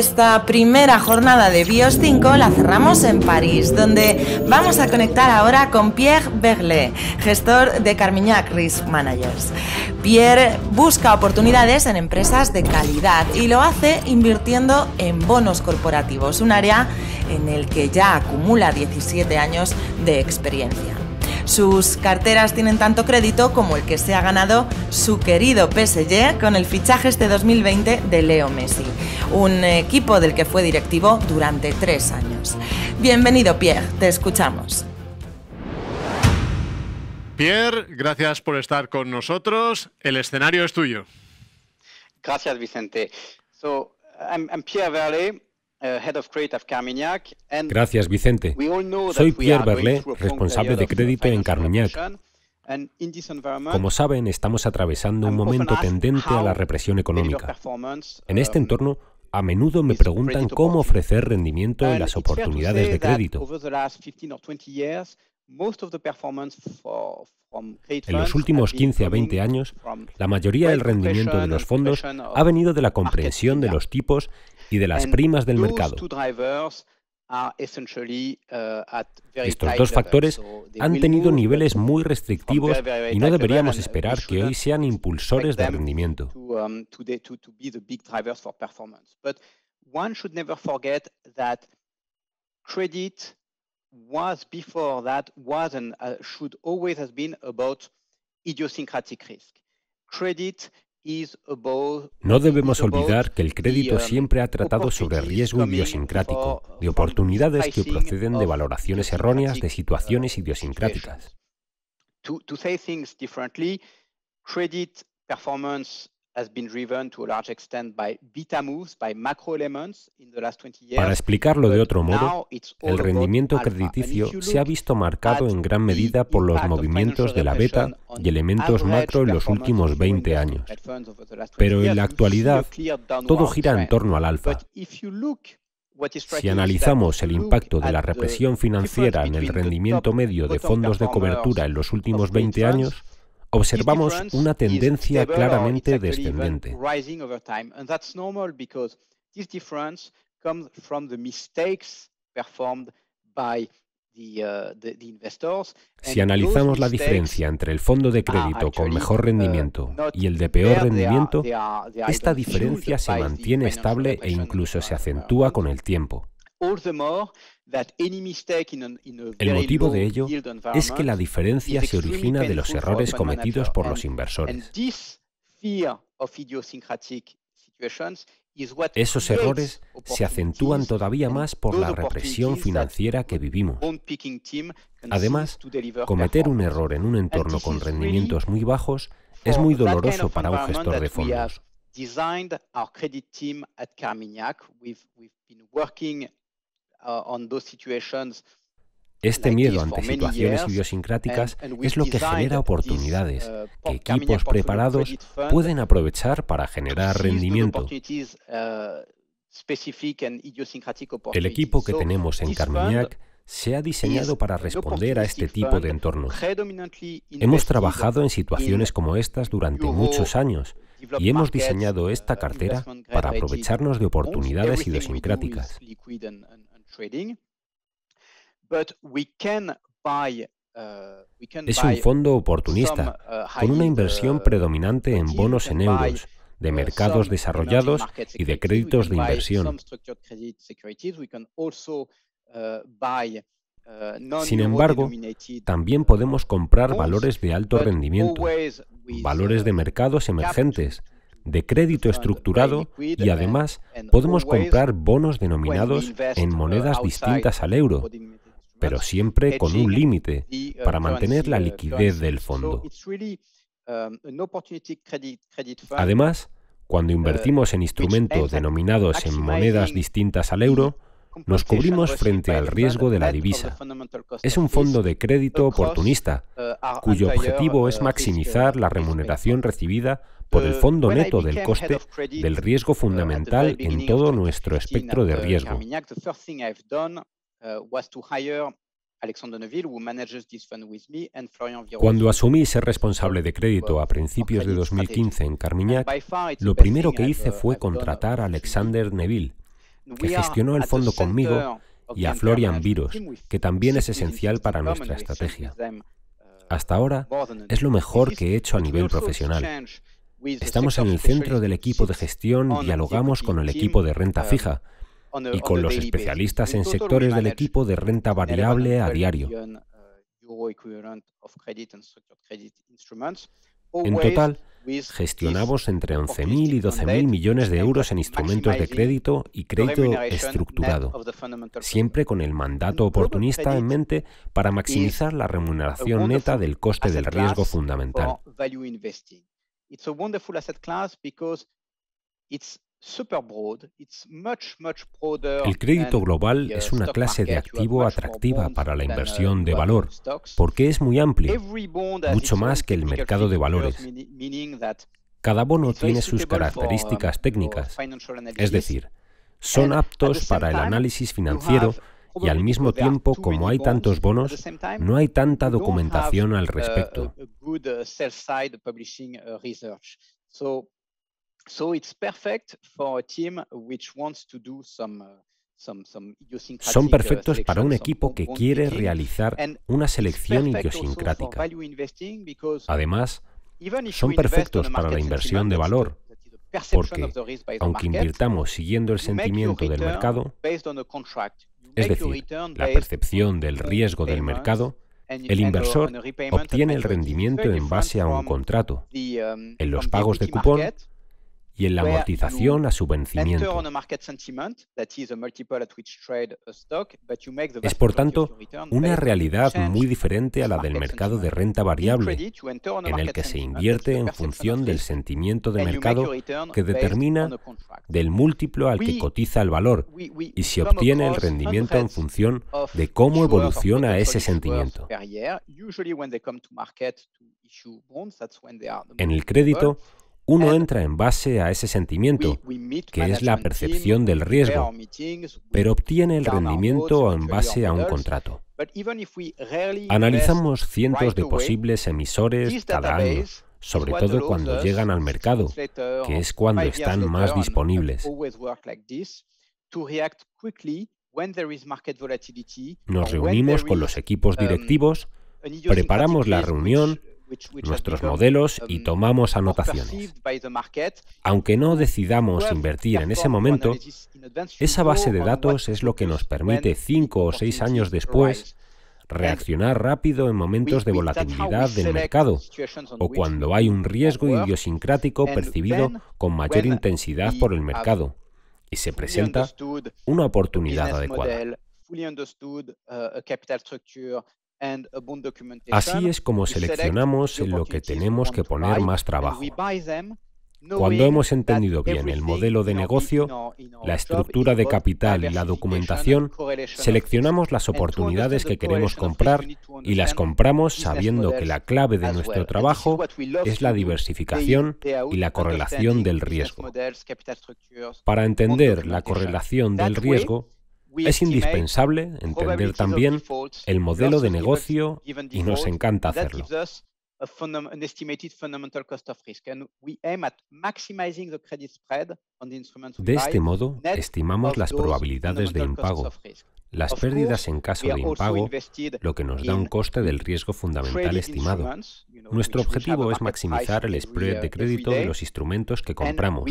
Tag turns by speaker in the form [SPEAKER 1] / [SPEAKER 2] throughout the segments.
[SPEAKER 1] esta primera jornada de BIOS 5 la cerramos
[SPEAKER 2] en París, donde vamos a conectar ahora con Pierre Berlet, gestor de Carmignac Risk Managers. Pierre busca oportunidades en empresas de
[SPEAKER 1] calidad y lo hace invirtiendo en bonos corporativos, un área en el que ya acumula 17 años de experiencia. Sus carteras tienen tanto crédito como el que se ha ganado su querido PSG con el fichaje este 2020 de Leo Messi, un equipo del que fue directivo durante tres años.
[SPEAKER 2] Bienvenido Pierre, te escuchamos. Pierre, gracias por estar con nosotros. El escenario es tuyo.
[SPEAKER 3] Gracias, Vicente. So, I'm, Pierre Verlet. Uh, Gracias, Vicente. Soy Pierre Berlet, responsable de crédito
[SPEAKER 1] en Carmignac. Como saben, estamos atravesando un momento tendente a la represión económica. En este um, entorno, a menudo me preguntan cómo ofrecer rendimiento en las oportunidades de crédito.
[SPEAKER 3] En los últimos 15
[SPEAKER 1] a 20 años, la mayoría del rendimiento de los fondos ha venido de la comprensión de los tipos y de las primas del mercado.
[SPEAKER 3] Uh, Estos dos factores han tenido
[SPEAKER 1] niveles muy restrictivos y no deberíamos esperar que hoy sean impulsores de rendimiento.
[SPEAKER 3] Credit was before that was and uh, should always has been about idiosyncratic risk. Credit
[SPEAKER 1] no debemos olvidar que el crédito um, siempre ha tratado sobre riesgo idiosincrático, de oportunidades que proceden de valoraciones erróneas de situaciones um, idiosincráticas. Para explicarlo de otro modo, el rendimiento crediticio se ha visto marcado en gran medida por los movimientos de la beta y elementos macro en los últimos 20 años. Pero en la actualidad, todo gira en torno al alfa. Si analizamos el impacto de la represión financiera en el rendimiento medio de fondos de cobertura en los últimos 20 años, observamos una tendencia claramente descendente.
[SPEAKER 3] Si analizamos la diferencia
[SPEAKER 1] entre el fondo de crédito con mejor uh, rendimiento y el de peor rendimiento, esta diferencia se mantiene estable e incluso se acentúa con el tiempo.
[SPEAKER 3] El motivo de ello es que la diferencia se origina de los errores cometidos por los inversores. Esos errores
[SPEAKER 1] se acentúan todavía más por la represión financiera que vivimos.
[SPEAKER 3] Además, cometer
[SPEAKER 1] un error en un entorno con rendimientos muy bajos es muy doloroso para un gestor de fondos. Este miedo ante situaciones idiosincráticas es lo que genera uh, oportunidades que equipos preparados pueden aprovechar para generar rendimiento.
[SPEAKER 3] Uh, El equipo que tenemos en Carmignac
[SPEAKER 1] se ha diseñado para responder a este tipo de entornos. Hemos trabajado en situaciones como estas durante muchos años y hemos diseñado esta uh, cartera para aprovecharnos de oportunidades idiosincráticas.
[SPEAKER 3] Uh, es un fondo oportunista, uh, con una
[SPEAKER 1] inversión uh, predominante en bonos en euros, de mercados desarrollados y de créditos de inversión.
[SPEAKER 3] Sin embargo,
[SPEAKER 1] también podemos comprar valores de alto rendimiento, valores de mercados emergentes, de crédito estructurado y además podemos comprar bonos denominados en monedas distintas al euro, pero siempre con un límite para mantener la liquidez del fondo. Además, cuando invertimos en instrumentos denominados en monedas distintas al euro, nos cubrimos frente al riesgo de la divisa. Es un fondo de crédito oportunista, cuyo objetivo es maximizar la remuneración recibida por el fondo neto del coste del riesgo fundamental en todo nuestro espectro de uh, riesgo.
[SPEAKER 3] Uh, Cuando
[SPEAKER 1] asumí ser responsable de crédito a principios de 2015 en Carmignac, lo primero que hice fue uh, contratar a Alexander Neville,
[SPEAKER 3] que gestionó el fondo
[SPEAKER 1] conmigo, y a Florian Viros, que también es esencial para nuestra estrategia. Hasta ahora es lo mejor que he hecho a nivel profesional
[SPEAKER 3] Estamos en el
[SPEAKER 1] centro del equipo de gestión, dialogamos con el equipo de renta um, fija
[SPEAKER 3] y con los especialistas en sectores del equipo de renta variable a diario. Uh, en total,
[SPEAKER 1] gestionamos entre 11.000 y 12.000 millones de euros en instrumentos de crédito y crédito estructurado, siempre con el mandato oportunista en mente para maximizar la remuneración neta del coste del riesgo fundamental.
[SPEAKER 3] El crédito global es una clase de activo
[SPEAKER 1] atractiva para la uh, inversión de valor porque es muy amplio, mucho más que el mercado de valores. Cada bono tiene sus características um, técnicas, es decir, son aptos para el análisis financiero y al mismo tiempo, como hay tantos bonos, no hay tanta documentación al uh, respecto.
[SPEAKER 3] Uh, son uh, perfectos para un equipo que quiere realizar una selección idiosincrática. Además, son perfectos para la inversión de valor, porque, aunque invirtamos
[SPEAKER 1] siguiendo el sentimiento del mercado,
[SPEAKER 3] es
[SPEAKER 1] decir, la percepción del riesgo del mercado, el inversor obtiene el rendimiento en base a un contrato, um, en los pagos de cupón y en la amortización a su vencimiento.
[SPEAKER 3] Es por tanto una realidad muy
[SPEAKER 1] diferente a la del mercado de renta variable, en el que se invierte en función del sentimiento de mercado que determina del múltiplo al que cotiza el valor
[SPEAKER 3] y se obtiene el rendimiento en función de cómo evoluciona ese sentimiento. En el crédito,
[SPEAKER 1] uno entra en base a ese sentimiento, que es la percepción del riesgo, pero obtiene el rendimiento en base a un contrato. Analizamos cientos de posibles emisores cada año, sobre todo cuando llegan al mercado,
[SPEAKER 3] que es cuando están más disponibles. Nos reunimos con
[SPEAKER 1] los equipos um, directivos,
[SPEAKER 3] preparamos la
[SPEAKER 1] reunión nuestros modelos y um, tomamos anotaciones. Aunque no decidamos invertir en ese momento, esa base de datos es lo que nos permite cinco o seis años después reaccionar rápido en momentos de volatilidad del mercado o cuando hay un riesgo idiosincrático percibido con mayor intensidad por el mercado y se presenta una oportunidad adecuada.
[SPEAKER 3] Uh, Así es como seleccionamos
[SPEAKER 1] lo que tenemos que poner más trabajo.
[SPEAKER 3] Cuando hemos entendido bien el modelo
[SPEAKER 1] de negocio,
[SPEAKER 3] la estructura de
[SPEAKER 1] capital y la documentación, seleccionamos las oportunidades que queremos comprar y las compramos sabiendo que la clave de nuestro trabajo es la diversificación y la correlación del riesgo. Para entender la correlación del riesgo,
[SPEAKER 3] es indispensable
[SPEAKER 1] entender también el modelo de negocio y nos encanta hacerlo. De este modo, estimamos las probabilidades de impago,
[SPEAKER 3] las pérdidas en
[SPEAKER 1] caso de impago, lo que nos da un coste del riesgo fundamental estimado. Nuestro objetivo es maximizar el spread de crédito de los instrumentos que compramos.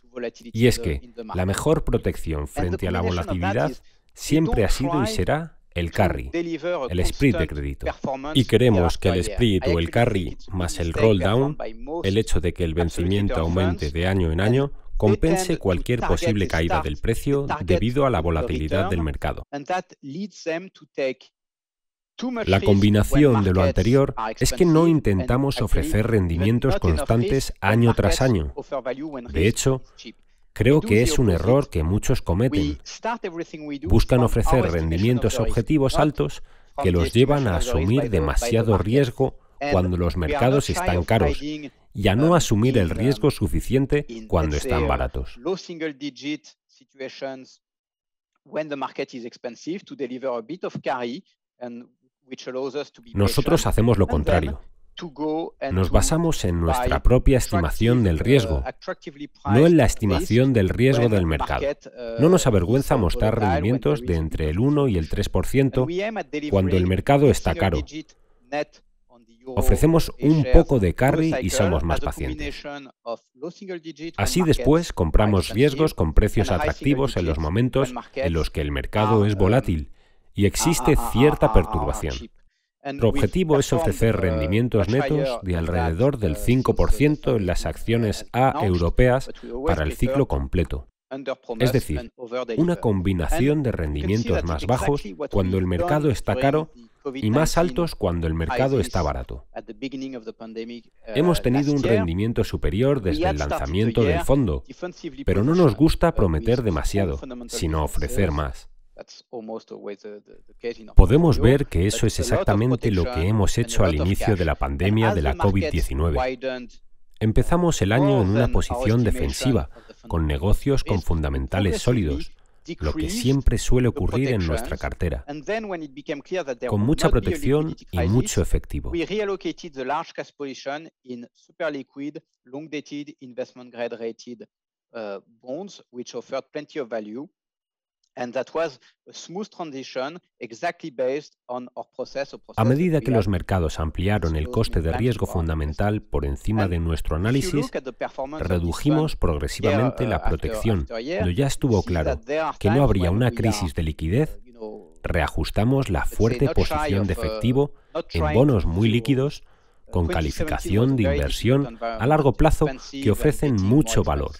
[SPEAKER 3] Y es que la mejor
[SPEAKER 1] protección frente a la volatilidad siempre ha sido y será el carry, el split de crédito. Y queremos que el spread o el carry más el roll down, el hecho de que el vencimiento aumente de año en año, compense cualquier posible caída del precio debido a la volatilidad del mercado.
[SPEAKER 3] La combinación de lo anterior es que no intentamos
[SPEAKER 1] ofrecer rendimientos constantes año tras año. De hecho, Creo que es un error que muchos cometen. Buscan ofrecer rendimientos objetivos altos que los llevan a asumir demasiado riesgo cuando los mercados están caros y a no um, asumir el um, riesgo suficiente cuando están um, baratos. Nosotros hacemos lo contrario.
[SPEAKER 3] Nos basamos
[SPEAKER 1] en nuestra propia estimación del uh, riesgo, no en la estimación del riesgo del mercado. Uh, no nos avergüenza mostrar rendimientos de entre el 1 y el 3% cuando el mercado está caro. Ofrecemos un poco de carry y somos más pacientes.
[SPEAKER 3] Así después
[SPEAKER 1] compramos riesgos con precios atractivos en los momentos en los que el mercado es volátil y existe cierta perturbación. Nuestro objetivo es ofrecer rendimientos netos de alrededor del 5% en las acciones A europeas para el ciclo completo.
[SPEAKER 3] Es decir, una combinación de rendimientos más bajos cuando el mercado está caro y más altos
[SPEAKER 1] cuando el mercado está barato.
[SPEAKER 3] Hemos tenido un rendimiento
[SPEAKER 1] superior desde el lanzamiento del fondo,
[SPEAKER 3] pero no nos gusta prometer demasiado, sino ofrecer más. Podemos ver que eso es exactamente lo que hemos hecho al inicio de la pandemia de la COVID-19.
[SPEAKER 1] Empezamos el año en una posición defensiva, con negocios con fundamentales sólidos, lo que siempre suele ocurrir en nuestra cartera,
[SPEAKER 3] con mucha protección
[SPEAKER 1] y mucho efectivo.
[SPEAKER 3] Uh, bonds which offered plenty of value
[SPEAKER 1] a medida que los mercados ampliaron el coste de riesgo fundamental por encima de nuestro análisis, redujimos progresivamente la uh, protección.
[SPEAKER 3] Cuando
[SPEAKER 2] ya
[SPEAKER 1] estuvo claro que no habría una crisis de uh, liquidez, reajustamos la fuerte posición de uh, efectivo en bonos muy líquidos con calificación de inversión a largo plazo que ofrecen mucho valor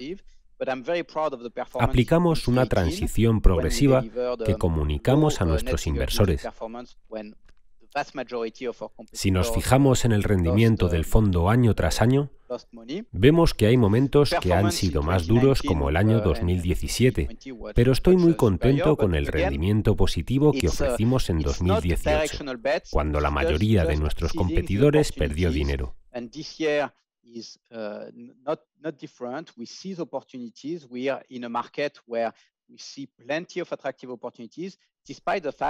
[SPEAKER 3] Aplicamos
[SPEAKER 1] una transición progresiva que comunicamos a nuestros inversores.
[SPEAKER 3] Si nos fijamos
[SPEAKER 1] en el rendimiento del uh, fondo año tras año, vemos que hay momentos que han sido más duros como el año 2017, pero estoy muy contento con el rendimiento positivo que uh, ofrecimos en 2018,
[SPEAKER 3] cuando la mayoría de nuestros competidores
[SPEAKER 1] perdió dinero
[SPEAKER 3] is market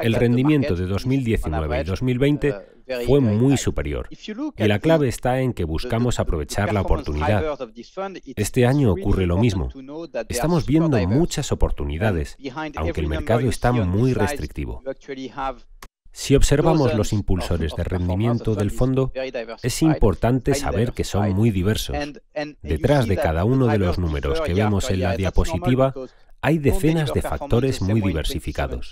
[SPEAKER 3] El rendimiento de
[SPEAKER 1] 2019 y 2020 uh, fue muy superior y la clave está en que buscamos aprovechar la oportunidad. Este año ocurre lo mismo. Estamos viendo muchas oportunidades, aunque el mercado está muy restrictivo. Si observamos los impulsores de rendimiento del fondo, es importante saber que son muy diversos.
[SPEAKER 3] Detrás de cada
[SPEAKER 1] uno de los números que vemos en la diapositiva hay decenas de factores muy diversificados.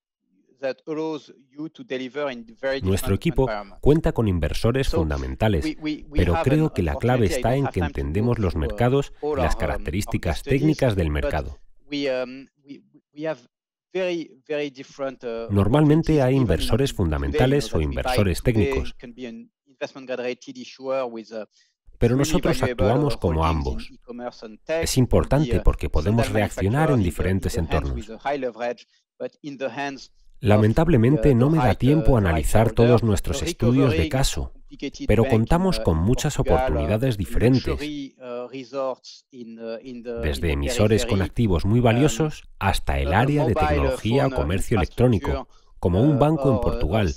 [SPEAKER 3] Nuestro equipo
[SPEAKER 1] cuenta con inversores fundamentales, pero creo que la clave está en que entendemos los uh, mercados y las um, características técnicas del mercado.
[SPEAKER 3] Um, uh, Normalmente
[SPEAKER 1] hay inversores fundamentales o inversores técnicos,
[SPEAKER 3] uh,
[SPEAKER 1] pero nosotros actuamos como ambos.
[SPEAKER 3] Es importante porque podemos reaccionar
[SPEAKER 1] en diferentes entornos. Lamentablemente no me da tiempo a analizar todos nuestros estudios de caso,
[SPEAKER 3] pero contamos con muchas oportunidades diferentes, desde emisores con
[SPEAKER 1] activos muy valiosos hasta el área de tecnología o comercio electrónico, como un banco en Portugal,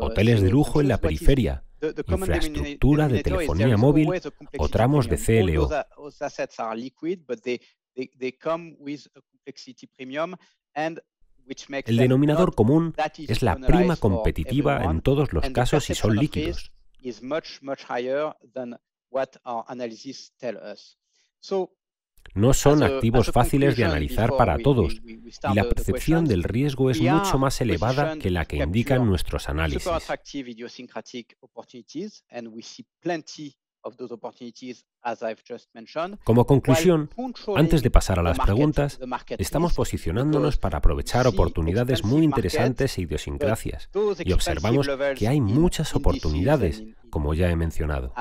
[SPEAKER 1] hoteles de lujo en la periferia, infraestructura de telefonía móvil o tramos de CLO.
[SPEAKER 3] El denominador común es la prima competitiva en todos los casos si son líquidos. No son activos fáciles de analizar para todos y la percepción
[SPEAKER 1] del riesgo es mucho más elevada que la que indican nuestros análisis.
[SPEAKER 3] Como conclusión, antes de pasar a las preguntas,
[SPEAKER 1] estamos posicionándonos para aprovechar oportunidades muy interesantes e idiosincrasias y observamos que hay muchas oportunidades, como ya he mencionado.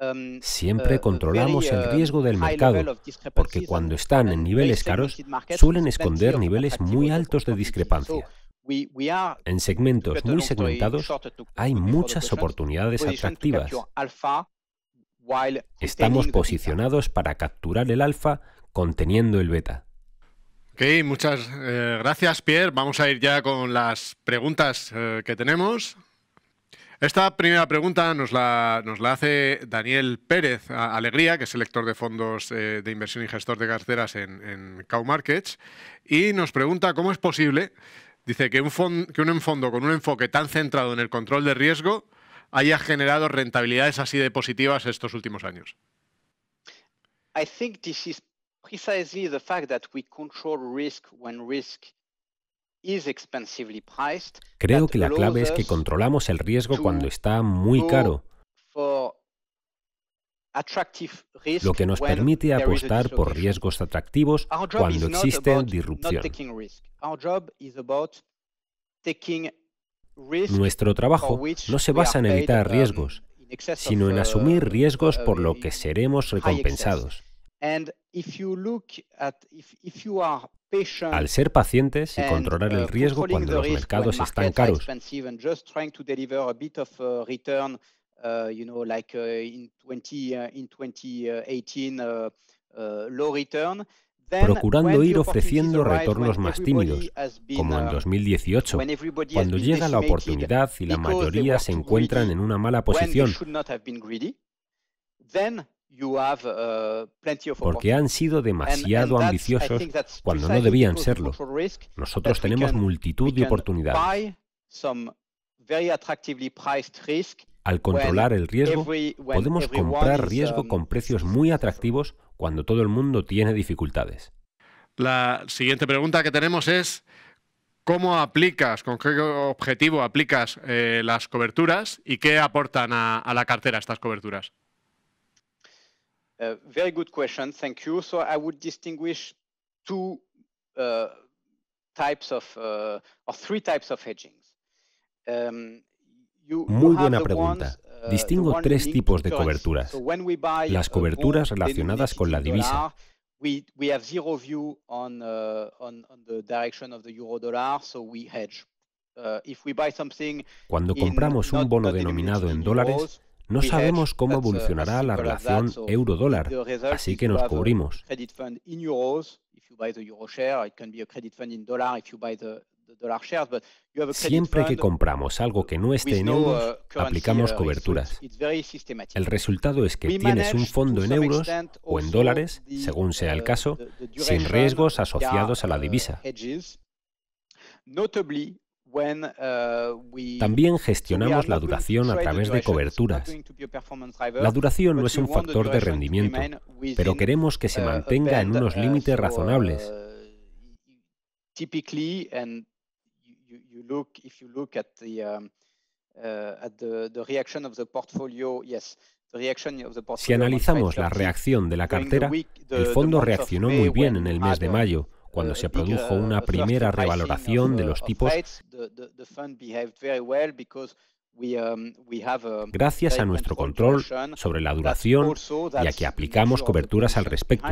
[SPEAKER 3] Um, Siempre uh, controlamos el uh, riesgo del mercado,
[SPEAKER 1] porque cuando están en niveles caros suelen esconder niveles muy altos de discrepancia. En segmentos muy segmentados hay muchas oportunidades atractivas. Estamos posicionados para capturar el alfa conteniendo el beta.
[SPEAKER 2] Ok, muchas eh, gracias Pierre. Vamos a ir ya con las preguntas eh, que tenemos. Esta primera pregunta nos la, nos la hace Daniel Pérez Alegría, que es selector lector de fondos eh, de inversión y gestor de carteras en, en Cow Markets, y nos pregunta cómo es posible Dice que un, fondo con un enfoque tan centrado en el control de riesgo haya generado rentabilidades así de positivas estos últimos años.
[SPEAKER 1] Creo que la clave es que controlamos el riesgo cuando está muy caro
[SPEAKER 3] lo que nos permite apostar por
[SPEAKER 1] riesgos atractivos cuando existe disrupción.
[SPEAKER 3] Nuestro trabajo no se basa en evitar um, riesgos, sino en uh, asumir riesgos por
[SPEAKER 1] lo que uh, seremos recompensados.
[SPEAKER 3] Al ser pacientes y controlar el uh, riesgo cuando los mercados están caros, Uh, you know, like in in procurando ir ofreciendo retornos más tímidos, como
[SPEAKER 1] en 2018, uh, cuando llega la oportunidad y la mayoría se encuentran en una mala posición,
[SPEAKER 3] uh, porque han
[SPEAKER 1] sido demasiado ambiciosos cuando no debían serlo. Nosotros tenemos multitud de oportunidades al controlar el riesgo, podemos comprar riesgo um, con precios muy atractivos cuando todo el mundo tiene dificultades.
[SPEAKER 2] La siguiente pregunta que tenemos es, ¿cómo aplicas, con qué objetivo aplicas eh, las coberturas y qué aportan a, la cartera estas coberturas?
[SPEAKER 3] Uh, very good question, thank you. So I would distinguish two uh, types of, uh, or three types of hedgings. Um, muy buena pregunta. Uh, Distingo tres tipos de coberturas. Las coberturas relacionadas con la divisa.
[SPEAKER 1] Cuando compramos un bono denominado en dólares, no sabemos cómo uh, evolucionará la relación euro-dólar, así que nos cubrimos.
[SPEAKER 3] Siempre que
[SPEAKER 1] compramos algo que no esté en euros, uh, aplicamos uh, coberturas. El resultado es que tienes un fondo en euros o en dólares, según sea el uh, caso, sin riesgos asociados a la divisa. También gestionamos la duración a través de coberturas.
[SPEAKER 3] La duración no es un factor de rendimiento, pero
[SPEAKER 1] queremos que se mantenga en unos límites razonables.
[SPEAKER 3] Si analizamos
[SPEAKER 1] la reacción de la cartera, el fondo reaccionó muy bien en el mes de mayo, cuando se produjo uh, una primera revaloración de los tipos
[SPEAKER 3] gracias a nuestro control sobre
[SPEAKER 1] la duración y a que aplicamos coberturas al respecto.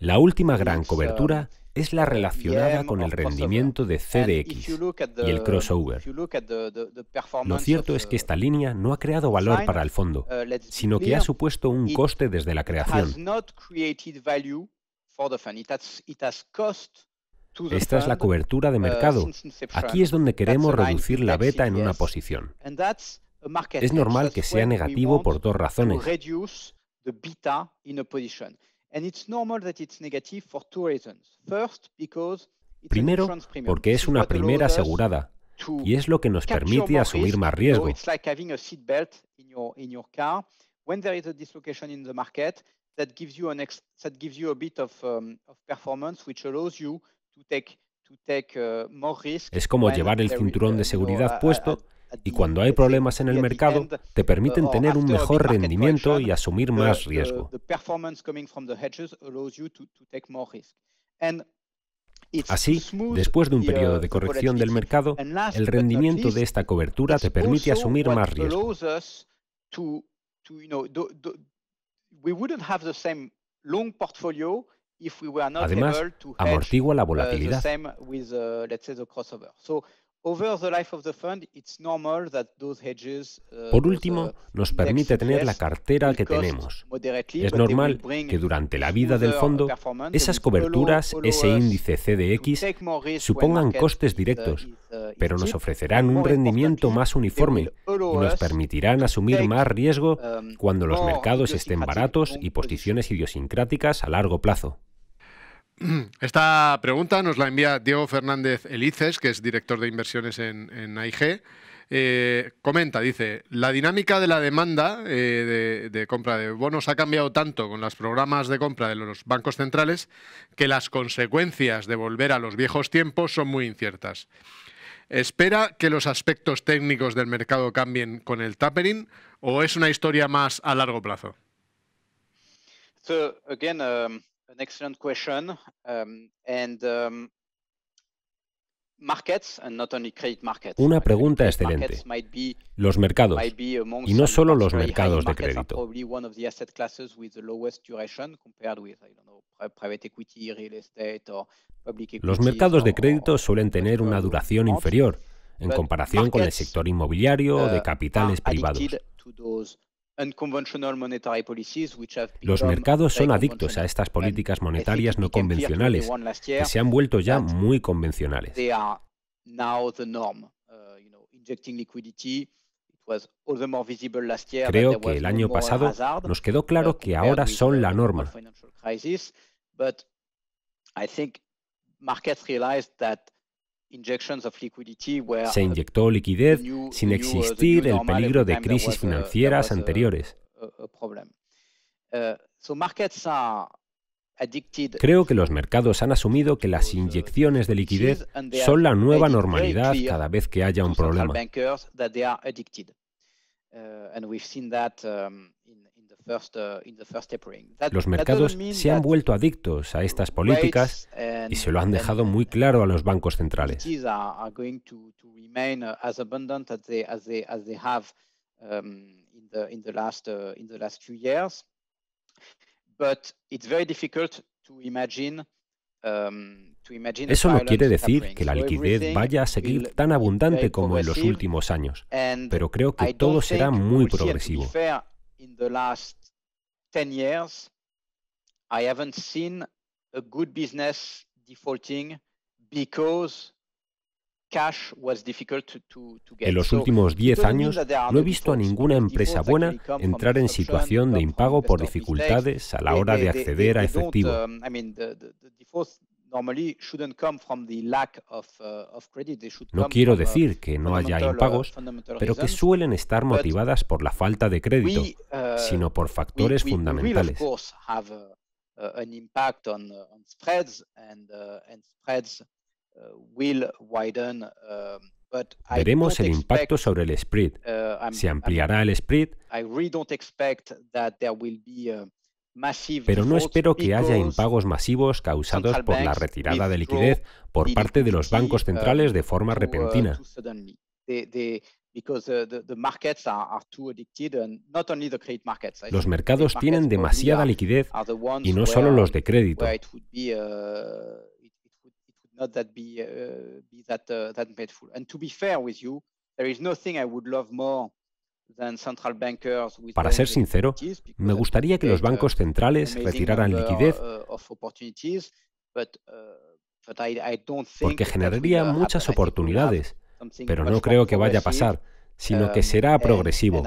[SPEAKER 1] La última gran um, cobertura es la relacionada e con el rendimiento de CDX y el crossover. Lo cierto es que esta línea no ha creado valor para el fondo, uh, sino que ha supuesto un coste desde la creación.
[SPEAKER 3] Esta es la cobertura de mercado. Aquí es donde queremos reducir
[SPEAKER 1] la beta en una posición.
[SPEAKER 3] Es normal que sea negativo
[SPEAKER 1] por dos razones.
[SPEAKER 3] Primero, porque es una primera asegurada y es lo que nos permite asumir más riesgo. performance Uh, es como llevar el cinturón
[SPEAKER 1] de uh, seguridad puesto y cuando hay problemas en el mercado te permiten uh, tener un mejor rendimiento y asumir más riesgo.
[SPEAKER 3] Así, después de un periodo de corrección del mercado, el rendimiento de esta
[SPEAKER 1] cobertura te permite asumir más riesgo.
[SPEAKER 3] Además, amortigua la volatilidad. Uh, uh, Por último,
[SPEAKER 1] uh, nos permite tener la cartera que tenemos. Es normal que durante la vida del fondo, esas coberturas, ese índice CDX, supongan costes directos, pero nos ofrecerán un rendimiento más uniforme y nos permitirán asumir um, más riesgo cuando los mercados estén baratos y posiciones idiosincráticas a largo plazo.
[SPEAKER 2] Esta pregunta nos la envía Diego Fernández Elices, que es director de inversiones en, en AIG. Eh, comenta, dice, la dinámica de la demanda eh, de, compra de bonos ha cambiado tanto con los programas de compra de los bancos centrales que las consecuencias de volver a los viejos tiempos son muy inciertas. ¿Espera que los aspectos técnicos del mercado cambien con el tapering o es una historia más a largo plazo?
[SPEAKER 3] So, again, um, una pregunta excelente. Los mercados, y no
[SPEAKER 1] solo los mercados de crédito.
[SPEAKER 3] Los mercados de
[SPEAKER 1] crédito suelen tener una duración inferior en comparación con el sector inmobiliario o de uh, capitales privados.
[SPEAKER 3] Los mercados son adictos
[SPEAKER 1] a estas políticas monetarias no convencionales, que se han vuelto ya muy convencionales.
[SPEAKER 3] Uh, Creo que el año pasado nos
[SPEAKER 1] quedó claro uh, que ahora son la norma. Se inyectó liquidez sin uh, existir el peligro de crisis financieras anteriores.
[SPEAKER 3] Uh, Creo
[SPEAKER 1] que los mercados han asumido que las uh, inyecciones de liquidez son la nueva normalidad cada vez que haya un problema.
[SPEAKER 3] Uh, los mercados se han
[SPEAKER 1] vuelto adictos a estas políticas y se lo han dejado muy claro a los bancos centrales.
[SPEAKER 3] Um, Eso no quiere decir que la liquidez vaya a
[SPEAKER 1] seguir tan abundante como en los últimos años, pero creo que todo será muy progresivo. En los últimos 10 años no he visto a ninguna empresa buena entrar en situación de impago por dificultades a la hora de acceder a efectivo.
[SPEAKER 3] No quiero decir que no haya uh, impagos, pero que suelen
[SPEAKER 1] estar motivadas por la falta de crédito, uh, sino por factores fundamentales.
[SPEAKER 3] Veremos el impacto
[SPEAKER 1] sobre el spread.
[SPEAKER 3] Uh, Se
[SPEAKER 1] ampliará el spread.
[SPEAKER 3] Pero no espero que haya
[SPEAKER 1] impagos masivos causados por la retirada de liquidez por parte de los bancos uh, centrales de forma uh, repentina.
[SPEAKER 3] Los mercados tienen demasiada liquidez y no solo los de crédito. Para ser sincero,
[SPEAKER 1] me gustaría que los uh, bancos centrales retiraran liquidez uh,
[SPEAKER 3] uh, porque
[SPEAKER 1] generaría muchas oportunidades,
[SPEAKER 3] pero no creo que vaya a pasar, sino que um, será progresivo.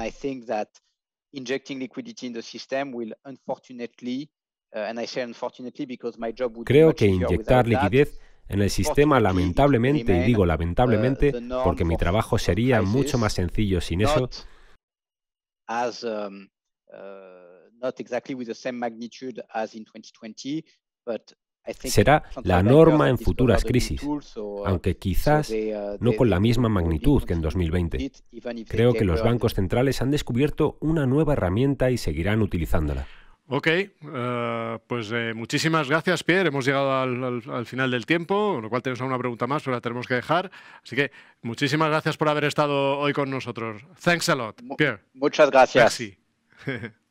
[SPEAKER 3] Creo que inyectar liquidez
[SPEAKER 1] en el sistema, lamentablemente, y digo lamentablemente, porque mi trabajo sería mucho más sencillo sin eso,
[SPEAKER 3] será la norma en futuras crisis, uh, aunque quizás uh, no con la
[SPEAKER 1] misma magnitud que en 2020.
[SPEAKER 3] Creo que los bancos
[SPEAKER 1] centrales han descubierto una nueva herramienta y seguirán utilizándola.
[SPEAKER 2] Ok, eh, pues eh, muchísimas gracias, Pierre. Hemos llegado al, final del tiempo, con lo cual tenemos una pregunta más, pero la tenemos que dejar. Así que muchísimas gracias por haber estado hoy con nosotros. Thanks a lot, Pierre.
[SPEAKER 3] Muchas gracias.